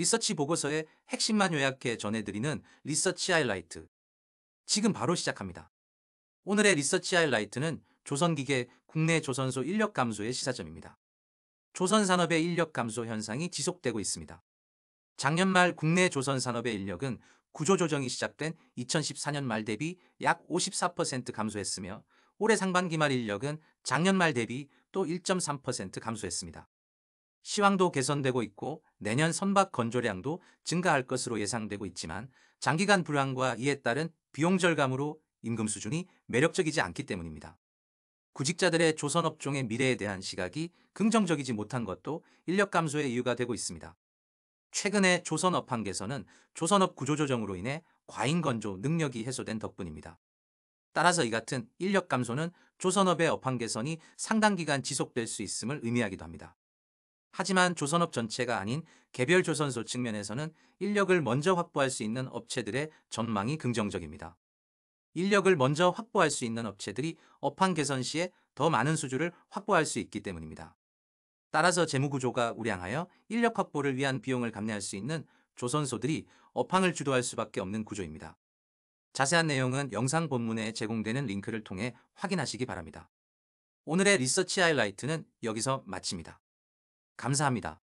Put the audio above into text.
리서치 보고서의 핵심만 요약해 전해드리는 리서치 하이라이트. 지금 바로 시작합니다. 오늘의 리서치 하이라이트는 조선기계 국내 조선소 인력 감소의 시사점입니다. 조선 산업의 인력 감소 현상이 지속되고 있습니다. 작년 말 국내 조선 산업의 인력은 구조조정이 시작된 2014년 말 대비 약 54% 감소했으며 올해 상반기 말 인력은 작년 말 대비 또 1.3% 감소했습니다. 시황도 개선되고 있고 내년 선박 건조량도 증가할 것으로 예상되고 있지만 장기간 불황과 이에 따른 비용 절감으로 임금 수준이 매력적이지 않기 때문입니다. 구직자들의 조선업종의 미래에 대한 시각이 긍정적이지 못한 것도 인력 감소의 이유가 되고 있습니다. 최근의 조선업한계에서는 조선업 구조조정으로 인해 과잉 건조 능력이 해소된 덕분입니다. 따라서 이 같은 인력 감소는 조선업의 업황 개선이 상당 기간 지속될 수 있음을 의미하기도 합니다. 하지만 조선업 전체가 아닌 개별 조선소 측면에서는 인력을 먼저 확보할 수 있는 업체들의 전망이 긍정적입니다. 인력을 먼저 확보할 수 있는 업체들이 업황 개선 시에 더 많은 수주를 확보할 수 있기 때문입니다. 따라서 재무구조가 우량하여 인력 확보를 위한 비용을 감내할 수 있는 조선소들이 업황을 주도할 수밖에 없는 구조입니다. 자세한 내용은 영상 본문에 제공되는 링크를 통해 확인하시기 바랍니다. 오늘의 리서치 하이라이트는 여기서 마칩니다. 감사합니다.